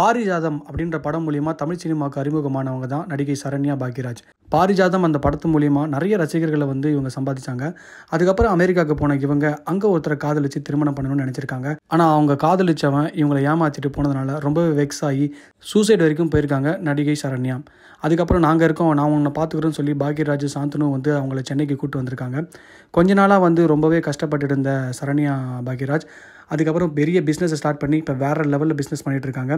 பாரிஜாதம் அப்படின்ற படம் மூலியமாக தமிழ் சினிமாவுக்கு அறிமுகமானவங்க தான் நடிகை சரண்யா பாக்யராஜ் பாரிஜாதம் அந்த படத்து மூலிமா நிறைய ரசிகர்களை வந்து இவங்க சம்பாதிச்சாங்க அதுக்கப்புறம் அமெரிக்காவுக்கு போன இவங்க அங்கே ஒருத்தரை காதலிச்சு திருமணம் பண்ணணும்னு நினச்சிருக்காங்க ஆனால் அவங்க காதலிச்சவன் இவங்களை ஏமாற்றிட்டு போனதுனால ரொம்பவே வெக்ஸ் ஆகி சூசைட் வரைக்கும் போயிருக்காங்க நடிகை சரண்யா அதுக்கப்புறம் நாங்கள் இருக்கோம் நான் உன்னை பார்த்துக்கிறோன்னு சொல்லி பாக்யராஜ் சாந்தனு வந்து அவங்கள சென்னைக்கு கூப்பிட்டு வந்திருக்காங்க கொஞ்ச நாளாக வந்து ரொம்பவே கஷ்டப்பட்டு இருந்த சரண்யா பாக்யராஜ் அதுக்கப்புறம் பெரிய பிஸ்னஸை ஸ்டார்ட் பண்ணி இப்போ வேறு லெவலில் பிஸ்னஸ் பண்ணிகிட்ருக்காங்க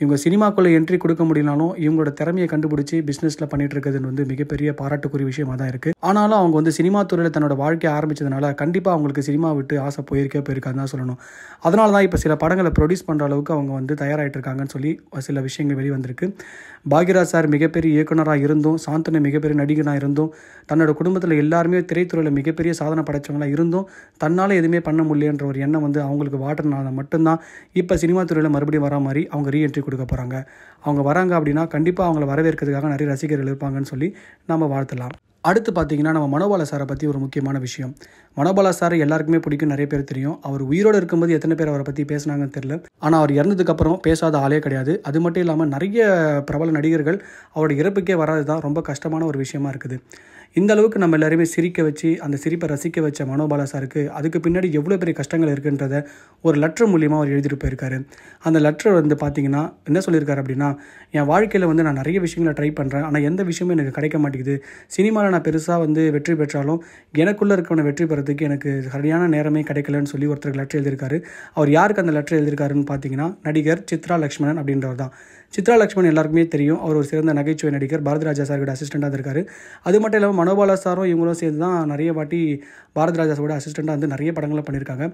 இவங்க சினிமாக்குள்ளே என்ட்ரி கொடுக்க முடியலனாலும் இவங்களோட திறமையை கண்டுபிடிச்சி பிஸ்னஸில் பண்ணிகிட்டு இருக்கிறதுன்னு வந்து மிகப்பெரிய பாராட்டுக்குரிய விஷயமாக தான் இருக்குது ஆனாலும் அவங்க வந்து சினிமா துறையில் தன்னோட வாழ்க்கையை ஆரம்பித்ததுனால கண்டிப்பாக அவங்களுக்கு சினிமா விட்டு ஆசை போயிருக்கே போயிருக்காருன்னு தான் சொல்லணும் அதனால தான் இப்போ சில படங்களை ப்ரொடியூஸ் பண்ணுற அளவுக்கு அவங்க வந்து தயாராகிட்டு இருக்காங்கன்னு சொல்லி சில விஷயங்கள் வெளிவந்திருக்கு பாகிரா சார் மிகப்பெரிய இயக்குனராக இருந்தும் சாந்தனை மிகப்பெரிய நடிகனாக இருந்தும் தன்னோட குடும்பத்தில் எல்லாருமே திரைத்துறையில் மிகப்பெரிய சாதனை படைத்தவங்களாக இருந்தும் தன்னால் எதுவுமே பண்ண முடியலன்ற ஒரு எண்ணம் வந்து அவங்களுக்கு அவங்களுக்கு வாட்டர்னால மட்டும்தான் இப்போ சினிமா துறையில் மறுபடியும் வரா மாதிரி அவங்க ரீஎன்ட்ரி கொடுக்க போகிறாங்க அவங்க வராங்க அப்படின்னா கண்டிப்பாக அவங்கள வரவேற்கிறதுக்காக நிறைய ரசிகர்கள் இருப்பாங்கன்னு சொல்லி நம்ம வாழ்த்தலாம் அடுத்து பார்த்தீங்கன்னா நம்ம மனோபால சாரை பற்றி ஒரு முக்கியமான விஷயம் மனோபாலா சார் எல்லாருக்குமே பிடிக்கும் நிறைய பேர் தெரியும் அவர் உயிரோடு இருக்கும்போது எத்தனை பேர் அவரை பற்றி பேசினாங்கன்னு தெரில ஆனால் அவர் இறந்ததுக்கப்புறம் பேசாத ஆளே கிடையாது அது மட்டும் இல்லாமல் நிறைய பிரபல நடிகர்கள் அவரோட இறப்புக்கே வராது தான் ரொம்ப கஷ்டமான ஒரு விஷயமா இருக்குது இந்த அளவுக்கு நம்ம எல்லாருமே சிரிக்க வச்சு அந்த சிரிப்பை ரசிக்க வச்ச மனோபாலா சாருக்கு அதுக்கு பின்னாடி எவ்வளோ பெரிய கஷ்டங்கள் இருக்குன்றத ஒரு லெட்டர் மூலியமாக அவர் எழுதிட்டு போயிருக்காரு அந்த லெட்டர் வந்து பார்த்தீங்கன்னா என்ன சொல்லியிருக்காரு அப்படின்னா என் வாழ்க்கையில் வந்து நான் நிறைய விஷயங்களை ட்ரை பண்ணுறேன் ஆனால் எந்த விஷயமும் எனக்கு கிடைக்க மாட்டேங்குது சினிமாவில் நான் பெருசாக வந்து வெற்றி பெற்றாலும் எனக்குள்ளே இருக்கவனை வெற்றி பெறதுக்கு எனக்கு சரியான நேரமே கிடைக்கலன்னு சொல்லி ஒருத்தர் லெட்டர் எழுதியிருக்காரு அவர் யாருக்கு அந்த லெட்டர் எழுதியிருக்காருன்னு பார்த்தீங்கன்னா நடிகர் சித்ரா லக்ஷ்மணன் அப்படின்றவர் தான் சித்ரா லக்ஷ்மணன் எல்லாருக்குமே தெரியும் அவர் ஒரு சிறந்த நகைச்சுவை நடிகர் பாரதி ராஜா சாரோட அசிஸ்டண்டாக இருக்காரு அது மட்டும் இல்லாமல் மனோபாலா சாரும் இவங்களும் சேர்ந்து தான் நிறைய வாட்டி பாரதி சாரோட அசிஸ்டண்ட்டாக வந்து நிறைய படங்களை பண்ணியிருக்காங்க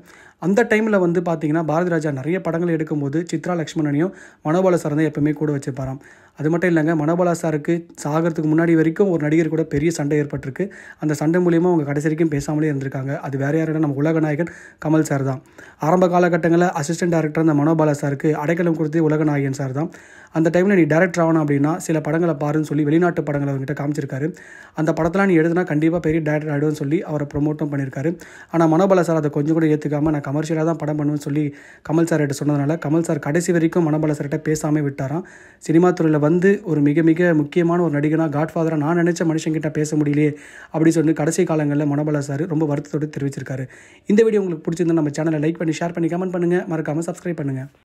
அந்த டைமில் வந்து பார்த்தீங்கன்னா பாரதி ராஜா நிறைய படங்கள் எடுக்கும்போது சித்ரா லக்ஷ்மணனையும் மனோபால சார் தான் எப்பவுமே கூட வச்சுப்பாராம் அது மட்டும் இல்லைங்க மனோபாலா சாருக்கு சாகிறதுக்கு முன்னாடி வரைக்கும் ஒரு நடிகர் கூட பெரிய சண்டை ஏற்பட்டிருக்கு அந்த சண்டை மூலியமாக அவங்க கடைசி வரைக்கும் பேசாமலே இருந்திருக்காங்க அது வேறு யாரோட நம்ம உலகநாயகன் கமல் சார் தான் ஆரம்ப காலகட்டங்களில் அசிஸ்டன்ட் டேரக்டர் அந்த மனோபாலா சாருக்கு அடைக்கலம் கொடுத்து உலகநாயகன் சார் தான் அந்த டைமில் நீ டேரக்டர் ஆகணும் அப்படின்னா சில படங்களை பாருன்னு சொல்லி வெளிநாட்டு படங்களை அவங்ககிட்ட காமிச்சிருக்காரு அந்த படத்தெலாம் நீ எழுதுனா கண்டிப்பாக பெரிய டேரக்டர் ஆகிடும்னு சொல்லி அவரை ப்ரொமோட்டும் பண்ணியிருக்காரு ஆனால் மனோபாலா சார் அதை கொஞ்சம் கூட ஏற்றுக்காமல் நான் கமர்ஷியலாக தான் படம் பண்ணுவேன்னு சொல்லி கமல் சார்கிட்ட சொன்னதுனால கமல் சார் கடைசி வரைக்கும் மனோபாலா சார்கிட்ட பேசாமல் விட்டாராம் சினிமா துறையில் வந்து ஒரு மிக மிக முக்கியமான ஒரு நடிகனாக காட்ஃபாதராக நான் நினச்ச மனுஷங்கிட்ட பேச முடியலையே அப்படின்னு சொல்லி கடைசி காலங்களில் மனோபலா சார் ரொம்ப வருத்தத்தோடு தெரிவிச்சிருக்காரு இந்த வீடியோ உங்களுக்கு பிடிச்சிருந்தா நம்ம சேனலை லைக் பண்ணி ஷேர் பண்ணி கமெண்ட் பண்ணுங்கள் மறக்காமல் சப்ஸ்கிரைப் பண்ணுங்கள்